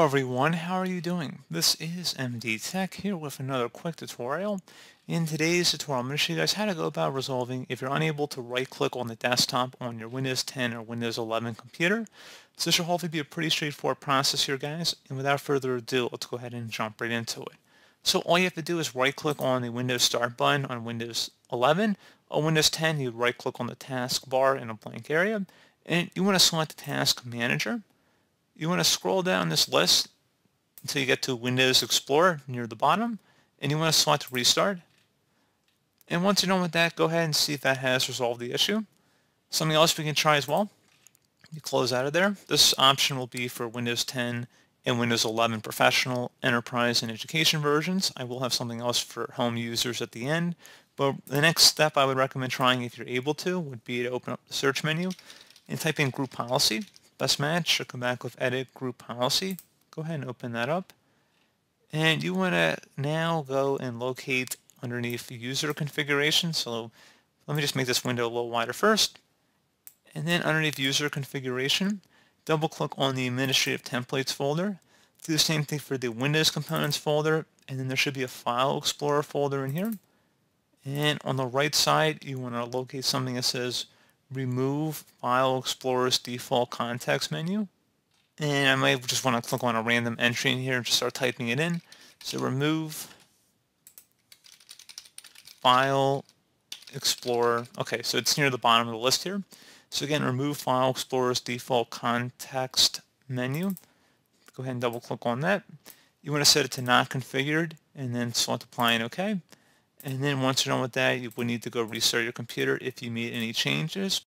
Hello everyone, how are you doing? This is MD Tech here with another quick tutorial. In today's tutorial, I'm going to show you guys how to go about resolving if you're unable to right-click on the desktop on your Windows 10 or Windows 11 computer. So this should hopefully be a pretty straightforward process here, guys. And without further ado, let's go ahead and jump right into it. So all you have to do is right-click on the Windows Start button on Windows 11. On Windows 10, you right-click on the taskbar in a blank area, and you want to select the Task Manager you want to scroll down this list until you get to Windows Explorer near the bottom, and you want to select Restart. And once you're done with that, go ahead and see if that has resolved the issue. Something else we can try as well, you close out of there. This option will be for Windows 10 and Windows 11 Professional, Enterprise, and Education versions. I will have something else for home users at the end, but the next step I would recommend trying if you're able to would be to open up the search menu and type in Group Policy best match. I'll come back with edit group policy. Go ahead and open that up. And you want to now go and locate underneath user configuration. So let me just make this window a little wider first. And then underneath user configuration, double click on the administrative templates folder. Do the same thing for the Windows components folder. And then there should be a file explorer folder in here. And on the right side, you want to locate something that says remove File Explorer's default context menu. And I might just want to click on a random entry in here and just start typing it in. So remove File Explorer. Okay, so it's near the bottom of the list here. So again, remove File Explorer's default context menu. Go ahead and double click on that. You want to set it to not configured and then select apply and OK. And then once you're done with that, you will need to go restart your computer if you made any changes.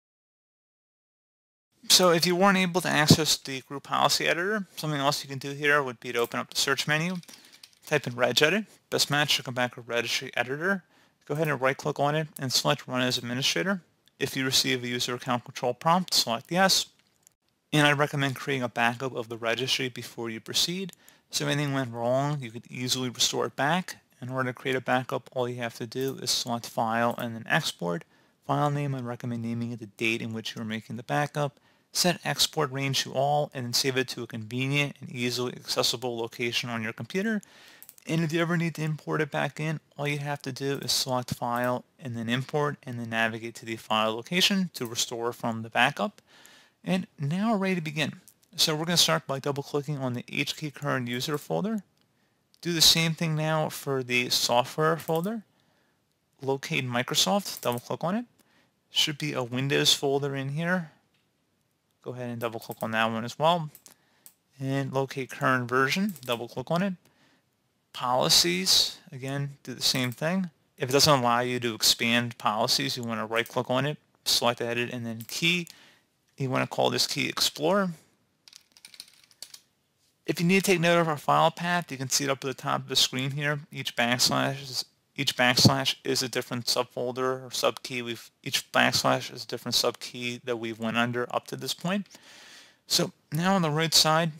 So if you weren't able to access the group policy editor, something else you can do here would be to open up the search menu, type in regedit, best match should come back with registry editor. Go ahead and right click on it and select run as administrator. If you receive a user account control prompt, select yes. And I recommend creating a backup of the registry before you proceed. So if anything went wrong, you could easily restore it back in order to create a backup, all you have to do is select File and then Export. File name, I recommend naming it the date in which you are making the backup. Set export range to all and then save it to a convenient and easily accessible location on your computer. And if you ever need to import it back in, all you have to do is select File and then Import and then navigate to the file location to restore from the backup. And now we're ready to begin. So we're going to start by double clicking on the HKCurrent user folder do the same thing now for the software folder. Locate Microsoft, double click on it. Should be a Windows folder in here. Go ahead and double click on that one as well. And locate current version, double click on it. Policies, again, do the same thing. If it doesn't allow you to expand policies, you want to right click on it, select edit, and then key. You want to call this key Explorer. If you need to take note of our file path, you can see it up at the top of the screen here. Each backslash is, each backslash is a different subfolder or subkey. We've each backslash is a different subkey that we've went under up to this point. So now on the right side,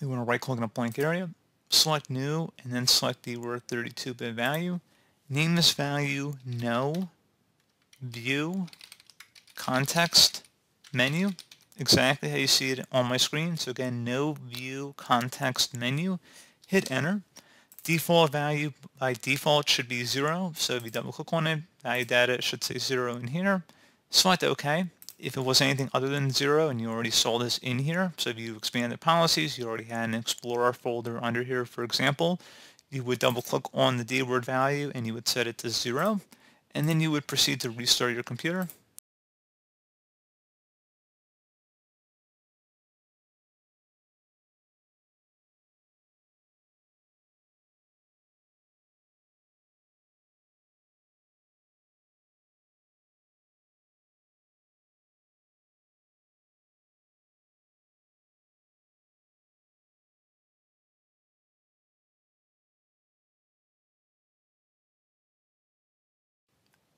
we want to right click on a blank area, select new, and then select the word 32-bit value. Name this value no, view, context, menu, exactly how you see it on my screen. So again, no view context menu. Hit enter. Default value by default should be zero. So if you double click on it, value data should say zero in here. Select OK. If it was anything other than zero and you already saw this in here, so if you expanded policies, you already had an Explorer folder under here, for example, you would double click on the D word value and you would set it to zero. And then you would proceed to restart your computer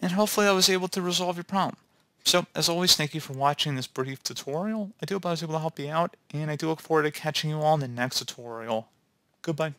and hopefully I was able to resolve your problem. So, as always, thank you for watching this brief tutorial. I do hope I was able to help you out, and I do look forward to catching you all in the next tutorial. Goodbye.